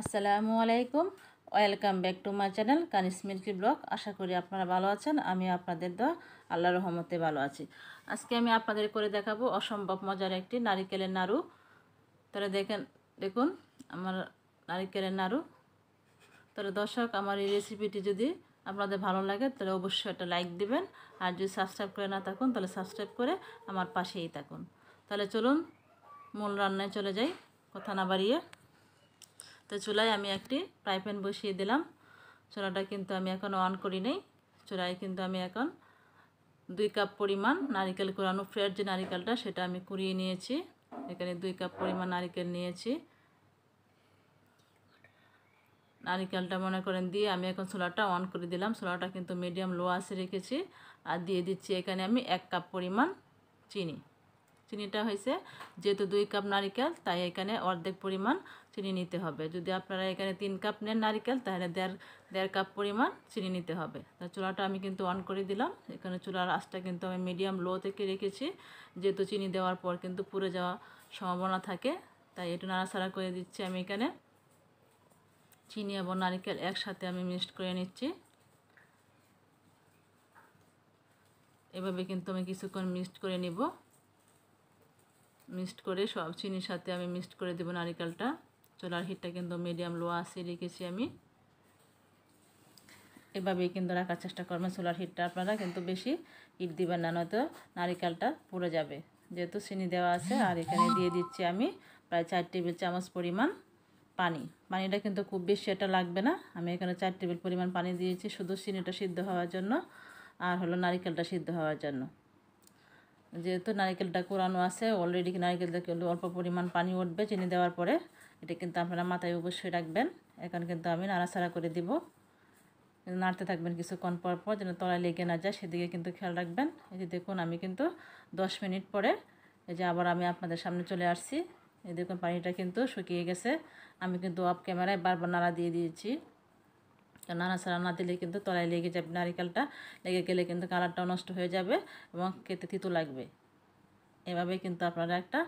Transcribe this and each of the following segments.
আসসালামু আলাইকুম welcome back to my channel Kanis milky blog আশা করি আপনারা ভালো আছেন আমি আপনাদের দেওয়া আল্লাহ রহমতে ভালো আছি আজকে আমি আপনাদের করে দেখাবো অসম্ভব মজার একটি নারিকেলের নাড়ু তাহলে দেখেন দেখুন আমার নারিকেলের নাড়ু তাহলে দর্শক আমার এই রেসিপিটি যদি আপনাদের ভালো লাগে তাহলে অবশ্যই একটা লাইক দিবেন আর যদি সাবস্ক্রাইব করে না থাকুন তাহলে সাবস্ক্রাইব করে আমার পাশেই থাকুন তাহলে চলুন মূল রান্নায় চলে যাই কথা না বাড়িয়ে তো চুলায় আমি একটি ফ্রাই প্যান বসিয়ে দিলাম চুলাটা কিন্তু আমি এখন অন করি নেই চুলায় কিন্তু আমি এখন দুই কাপ পরিমাণ নারিকেল কুড়ানো ফ্রেড যে নারিকেলটা সেটা আমি কুড়িয়ে নিয়েছি এখানে দুই কাপ পরিমাণ নারিকেল নিয়েছি নারিকেলটা মনে করেন দিয়ে আমি এখন সোলাটা অন করে দিলাম চুলাটা কিন্তু মিডিয়াম লো আসে রেখেছি আর দিয়ে দিচ্ছি এখানে আমি এক কাপ পরিমাণ চিনি চিনিটা হয়েছে যেহেতু দুই কাপ নারিকেল তাই এখানে অর্ধেক পরিমাণ চিনি নিতে হবে যদি আপনারা এখানে তিন কাপ নেন নারিকেল তাহলে দেড় দেড় কাপ পরিমাণ চিনি নিতে হবে তা চুলাটা আমি কিন্তু অন করে দিলাম এখানে চুলার আঁচটা কিন্তু আমি মিডিয়াম লো থেকে রেখেছি যেহেতু চিনি দেওয়ার পর কিন্তু পুড়ে যাওয়া সম্ভাবনা থাকে তাই একটু নাড়াছাড়া করে দিচ্ছি আমি এখানে চিনি এবং নারিকেল একসাথে আমি মিক্সড করে নিচ্ছি এভাবে কিন্তু আমি কিছুক্ষণ মিক্সড করে নিব মিক্সড করে সব চিনির সাথে আমি মিক্সড করে দেবো নারিকেলটা চোলার হিটটা কিন্তু মিডিয়াম লো আসে রেখেছি আমি এভাবেই কিন্তু রাখার চেষ্টা করবেন সোলার হিটটা আপনারা কিন্তু বেশি হিট দিবেন না নয়তো নারিকেলটা পুড়ে যাবে যেহেতু চিনি দেওয়া আছে আর এখানে দিয়ে দিচ্ছি আমি প্রায় চার টেবিল চামচ পরিমাণ পানি পানিটা কিন্তু খুব বেশি এটা লাগবে না আমি এখানে চার টেবিল পরিমাণ পানি দিয়েছি শুধু চিনিটা সিদ্ধ হওয়ার জন্য আর হলো নারিকেলটা সিদ্ধ হওয়ার জন্য যেহেতু নারিকেলটা কোরানো আছে অলরেডি নারিকেলটা কিন্তু অল্প পরিমাণ পানি উঠবে চিনি দেওয়ার পরে এটা কিন্তু আপনারা মাথায় অবশ্যই রাখবেন এখন কিন্তু আমি নাড়াছাড়া করে দিব নাড়তে থাকবেন কিছুক্ষণ পর পর যেন তলায় লেগে না যায় সেদিকে কিন্তু খেয়াল রাখবেন এই যে দেখুন আমি কিন্তু দশ মিনিট পরে এই যে আবার আমি আপনাদের সামনে চলে আসছি এই দেখুন পানিটা কিন্তু শুকিয়ে গেছে আমি কিন্তু অফ ক্যামেরায় বারবার নাড়া দিয়ে দিয়েছি সারা না দিলে কিন্তু তলায় লেগে যাবে নারিকেলটা লেগে গেলে কিন্তু কালারটাও নষ্ট হয়ে যাবে এবং খেতে তিতো লাগবে এভাবে কিন্তু আপনারা একটা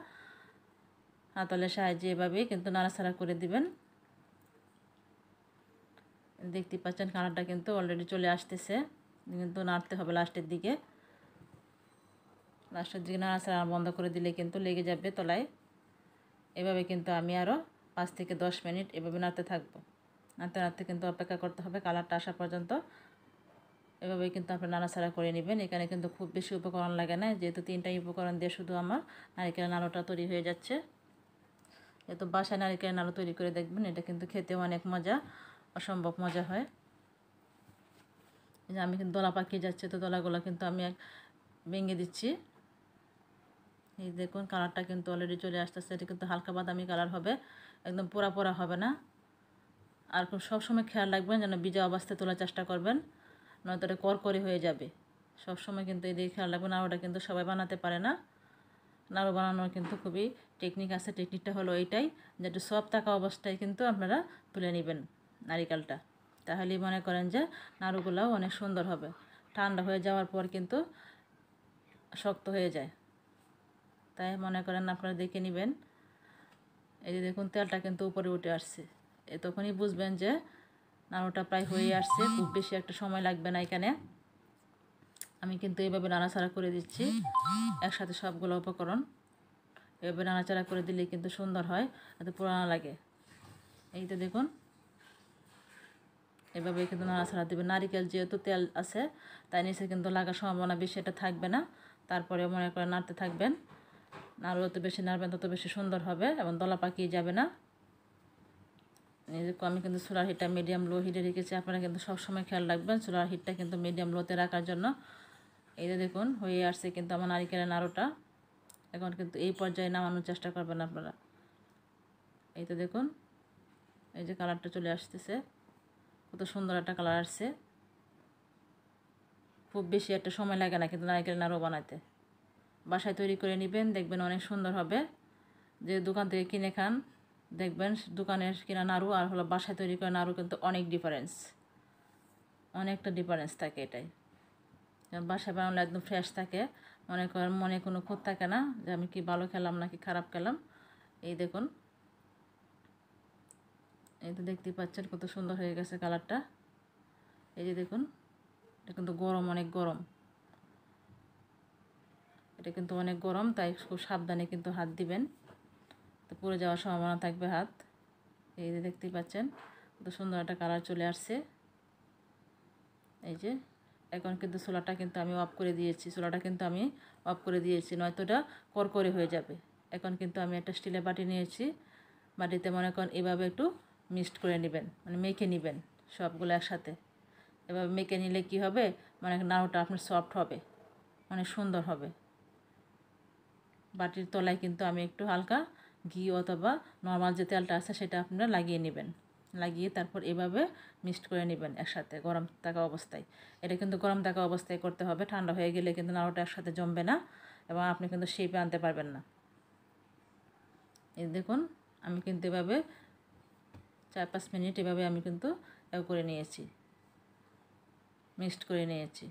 হাতলের সাহায্যে এভাবে কিন্তু নাড়াচাড়া করে দিবেন দেখতে পাচ্ছেন কালারটা কিন্তু অলরেডি চলে আসতেছে কিন্তু নাড়তে হবে লাস্টের দিকে লাস্টের দিকে সারা বন্ধ করে দিলে কিন্তু লেগে যাবে তলায় এভাবে কিন্তু আমি আরও পাঁচ থেকে দশ মিনিট এভাবে নাড়তে থাকবো রাতে রাত্রে কিন্তু অপেক্ষা করতে হবে কালারটা আসা পর্যন্ত এভাবেই কিন্তু আপনি নাড়াচাড়া করে নেবেন এখানে কিন্তু খুব বেশি উপকরণ লাগে না যেহেতু তিনটাই উপকরণ দিয়ে শুধু আমার নারিকেল নাড়ুটা তৈরি হয়ে যাচ্ছে যেহেতু বাসায় নারিকেল নাড়ু তৈরি করে দেখবেন এটা কিন্তু খেতে অনেক মজা অসম্ভব মজা হয় যে আমি কিন্তু দলা পাকিয়ে যাচ্ছে তো দলাগুলো কিন্তু আমি এক ভেঙে দিচ্ছি এই দেখুন কালারটা কিন্তু অলরেডি চলে আসতেছে এটা কিন্তু হালকা বাদামি কালার হবে একদম পোড়া পোড়া হবে না আর খুব সবসময় খেয়াল রাখবেন যেন বিজা অবস্থায় তোলার চেষ্টা করবেন নয়তো এটা করকরে হয়ে যাবে সবসময় কিন্তু এদিকে খেয়াল রাখবেন আর ওটা কিন্তু সবাই বানাতে পারে না নাড়ু বানানোর কিন্তু খুবই টেকনিক আছে টেকনিকটা হলো এইটাই যে একটু সব থাকা অবস্থায় কিন্তু আপনারা তুলে নেবেন নারিকেলটা তাহলেই মনে করেন যে নাড়ুগুলাও অনেক সুন্দর হবে ঠান্ডা হয়ে যাওয়ার পর কিন্তু শক্ত হয়ে যায় তাই মনে করেন আপনারা দেখে নেবেন এই যে দেখুন তেলটা কিন্তু উপরে উঠে আসছে তখনই বুঝবেন যে নাড়ুটা প্রায় হয়ে আসছে খুব বেশি একটা সময় লাগবে না এখানে আমি কিন্তু এইভাবে নাড়াচাড়া করে দিচ্ছি একসাথে সবগুলো উপকরণ এভাবে নাড়াচাড়া করে দিলে কিন্তু সুন্দর হয় এত পুরানো লাগে এই তো দেখুন এভাবে কিন্তু নাড়াচাড়া দেবে নারিকেল যেহেতু তেল আছে তাই নিচে কিন্তু লাগার সম্ভাবনা বেশি এটা থাকবে না তারপরে মনে করে নাড়তে থাকবেন নাড়ু যত বেশি নাড়বেন তত বেশি সুন্দর হবে এবং দলা পাকিয়ে যাবে না এই আমি কিন্তু সোলার হিটটা মিডিয়াম লো হিটে রেখেছি আপনারা কিন্তু সবসময় খেয়াল রাখবেন সোলার হিটটা কিন্তু মিডিয়াম লোতে রাখার জন্য এই যে দেখুন হয়ে আসছে কিন্তু আমার নারিকেলের নাড়োটা এখন কিন্তু এই পর্যায়ে নামানোর চেষ্টা করবেন আপনারা এই তো দেখুন এই যে কালারটা চলে আসতেছে কত সুন্দর একটা কালার আসছে খুব বেশি একটা সময় লাগে না কিন্তু নারিকেলের নাড়ো বানাতে বাসায় তৈরি করে নেবেন দেখবেন অনেক সুন্দর হবে যে দোকান থেকে কিনে খান দেখবেন দোকানের কেনা নাড়ু আর হলো বাসায় তৈরি করা নাড়ু কিন্তু অনেক ডিফারেন্স অনেকটা ডিফারেন্স থাকে এটাই বাসায় বানানো একদম ফ্রেশ থাকে মনে করেন মনে কোনো খোঁজ থাকে না যে আমি কি ভালো খেলাম নাকি খারাপ খেলাম এই দেখুন এই তো দেখতেই পাচ্ছেন কত সুন্দর হয়ে গেছে কালারটা এই যে দেখুন এটা কিন্তু গরম অনেক গরম এটা কিন্তু অনেক গরম তাই খুব সাবধানে কিন্তু হাত দিবেন তো পুড়ে যাওয়ার সম্ভাবনা থাকবে হাত এই যে দেখতেই পাচ্ছেন কত সুন্দর একটা কালার চলে আসছে এই যে এখন কিন্তু সোলাটা কিন্তু আমি অফ করে দিয়েছি সোলাটা কিন্তু আমি অফ করে দিয়েছি নয়তো কর করকরে হয়ে যাবে এখন কিন্তু আমি একটা স্টিলের বাটি নিয়েছি বাটিতে মনে করেন এভাবে একটু মিক্সড করে নেবেন মানে মেখে নেবেন সবগুলো একসাথে এভাবে মেখে নিলে কি হবে মানে নাড়ুটা আপনার সফট হবে মানে সুন্দর হবে বাটির তলায় কিন্তু আমি একটু হালকা ঘি অথবা নর্মাল যে তেলটা আছে সেটা আপনারা লাগিয়ে নেবেন লাগিয়ে তারপর এভাবে মিক্সড করে নেবেন একসাথে গরম থাকা অবস্থায় এটা কিন্তু গরম থাকা অবস্থায় করতে হবে ঠান্ডা হয়ে গেলে কিন্তু নাড়ুটা একসাথে জমবে না এবং আপনি কিন্তু শেপে আনতে পারবেন না এই দেখুন আমি কিন্তু এভাবে চার পাঁচ মিনিট এভাবে আমি কিন্তু করে নিয়েছি মিক্সড করে নিয়েছি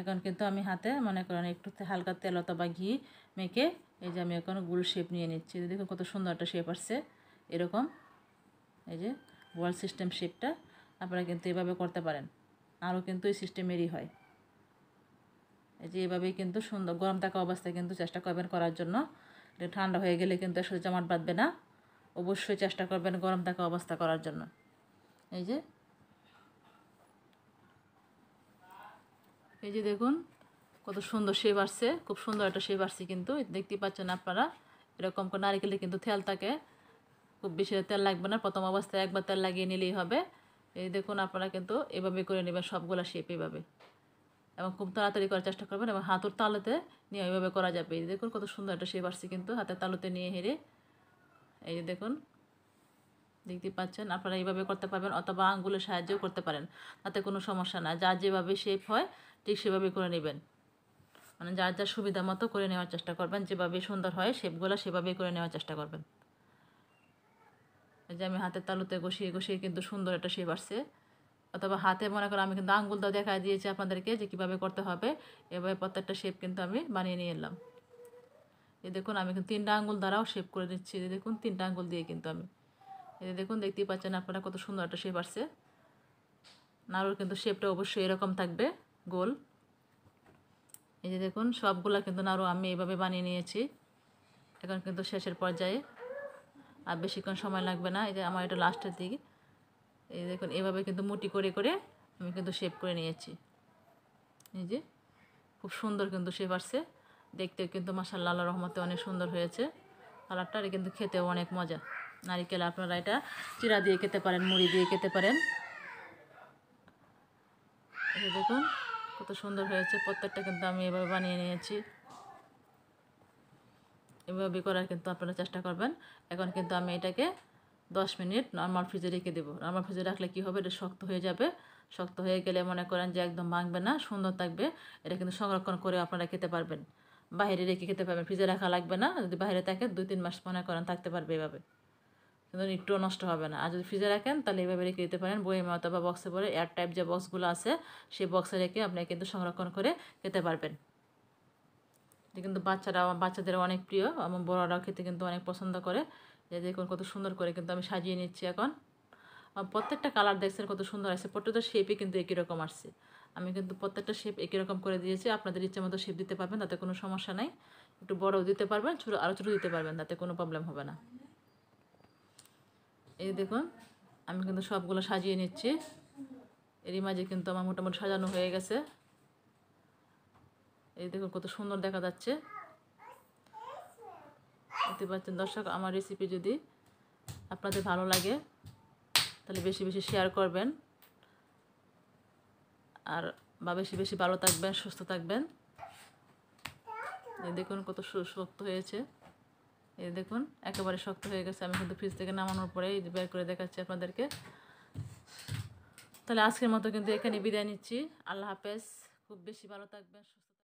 এখন কিন্তু আমি হাতে মনে করেন একটু হালকা তেল অথবা ঘি মেখে এই যে আমি এখন গোল শেপ নিয়ে নিচ্ছি দেখুন কত সুন্দর একটা শেপ আসছে এরকম এই যে বল সিস্টেম শেপটা আপনারা কিন্তু এভাবে করতে পারেন আরও কিন্তু এই সিস্টেমেরই হয় এই যে এভাবেই কিন্তু সুন্দর গরম থাকা অবস্থায় কিন্তু চেষ্টা করবেন করার জন্য এটা ঠান্ডা হয়ে গেলে কিন্তু আসলে জামাট বাঁধবে না অবশ্যই চেষ্টা করবেন গরম থাকা অবস্থা করার জন্য এই যে এই যে দেখুন কত সুন্দর শেপ আসছে খুব সুন্দর একটা শেপ আসছে কিন্তু দেখতে পাচ্ছেন আপনারা এরকম করে নারিকেলে কিন্তু তেল থাকে খুব বেশি তেল লাগবে না প্রথম অবস্থায় একবার তেল লাগিয়ে নিলেই হবে এই দেখুন আপনারা কিন্তু এভাবে করে নেবেন সবগুলো শেপ এভাবে এবং খুব তাড়াতাড়ি করার চেষ্টা করবেন এবং হাতুর তালুতে নিয়ে এইভাবে করা যাবে এই দেখুন কত সুন্দর একটা শেপ আসছে কিন্তু হাতের তালুতে নিয়ে হেরে এই যে দেখুন দেখতে পাচ্ছেন আপনারা এইভাবে করতে পারবেন অথবা আঙ্গুলের সাহায্যও করতে পারেন তাতে কোনো সমস্যা না যা যেভাবে শেপ হয় ঠিক সেভাবে করে নেবেন মানে যার যার সুবিধা মতো করে নেওয়ার চেষ্টা করবেন যেভাবে সুন্দর হয় শেপগুলো সেভাবেই করে নেওয়ার চেষ্টা করবেন এই যে আমি হাতের তালুতে গসিয়ে গসিয়ে কিন্তু সুন্দর একটা শেপ আসছে অথবা হাতে মনে করো আমি কিন্তু আঙ্গুল দাও দেখা দিয়েছি আপনাদেরকে যে কীভাবে করতে হবে এভাবে প্রত্যেকটা শেপ কিন্তু আমি বানিয়ে নিয়ে এলাম এই দেখুন আমি কিন্তু তিনটা আঙ্গুল দ্বারাও শেপ করে দিচ্ছি এই দেখুন তিনটা আঙ্গুল দিয়ে কিন্তু আমি এই দেখুন দেখতেই পাচ্ছেন আপনারা কত সুন্দর একটা শেপ আসছে নাড়ুর কিন্তু শেপটা অবশ্যই এরকম থাকবে গোল এই যে দেখুন সবগুলা কিন্তু নাড়ু আমি এভাবে বানিয়ে নিয়েছি এখন কিন্তু শেষের পর্যায়ে আর বেশিক্ষণ সময় লাগবে না এই যে আমার এটা লাস্টের দিকে এই দেখুন এভাবে কিন্তু মুটি করে করে আমি কিন্তু শেপ করে নিয়েছি এই যে খুব সুন্দর কিন্তু শেপ আসছে দেখতে কিন্তু মাসাল্লা আল্লাহ রহমতে অনেক সুন্দর হয়েছে কালারটা আর কিন্তু খেতেও অনেক মজা নারিকেল আপনারা এটা চিরা দিয়ে খেতে পারেন মুড়ি দিয়ে খেতে পারেন দেখুন কত সুন্দর হয়েছে প্রত্যেকটা কিন্তু আমি এভাবে বানিয়ে নিয়েছি এভাবে করার কিন্তু আপনারা চেষ্টা করবেন এখন কিন্তু আমি এটাকে দশ মিনিট নর্মাল ফ্রিজে রেখে দেবো নর্মাল ফ্রিজে রাখলে কি হবে এটা শক্ত হয়ে যাবে শক্ত হয়ে গেলে মনে করেন যে একদম ভাঙবে না সুন্দর থাকবে এটা কিন্তু সংরক্ষণ করে আপনারা খেতে পারবেন বাইরে রেখে খেতে পারবেন ফ্রিজে রাখা লাগবে না যদি বাইরে থাকে দুই তিন মাস মনে করেন থাকতে পারবে এভাবে কিন্তু একটুও নষ্ট হবে না আর যদি ফ্রিজে রাখেন তাহলে এইভাবে রেখে দিতে পারেন বইয়ের বা বক্সে পরে এয়ার টাইপ যে বক্সগুলো আছে সেই বক্সে রেখে আপনি কিন্তু সংরক্ষণ করে খেতে পারবেন কিন্তু বাচ্চারা বাচ্চাদের অনেক প্রিয় এবং বড়রাও খেতে কিন্তু অনেক পছন্দ করে যে দেখুন কত সুন্দর করে কিন্তু আমি সাজিয়ে নিচ্ছি এখন প্রত্যেকটা কালার দেখছেন কত সুন্দর আসছে প্রত্যেকটা শেপই কিন্তু একই রকম আসছে আমি কিন্তু প্রত্যেকটা শেপ একই রকম করে দিয়েছি আপনাদের ইচ্ছে মতো শেপ দিতে পারবেন তাতে কোনো সমস্যা নাই একটু বড়ও দিতে পারবেন ছোটো আরও ছোটো দিতে পারবেন তাতে কোনো প্রবলেম হবে না এই দেখুন আমি কিন্তু সবগুলো সাজিয়ে নিচ্ছি এরই মাঝে কিন্তু আমার মোটামুটি সাজানো হয়ে গেছে এই দেখুন কত সুন্দর দেখা যাচ্ছে দেখতে পাচ্ছেন দর্শক আমার রেসিপি যদি আপনাদের ভালো লাগে তাহলে বেশি বেশি শেয়ার করবেন আর বা বেশি বেশি ভালো থাকবেন সুস্থ থাকবেন দেখুন কত শক্ত হয়েছে এই দেখুন একেবারে শক্ত হয়ে গেছে আমি কিন্তু ফ্রিজ থেকে নামানোর পরে এই বের করে দেখাচ্ছি আপনাদেরকে তাহলে আজকের মতো কিন্তু এখানে বিদায় নিচ্ছি আল্লাহ হাফেজ খুব বেশি ভালো থাকবেন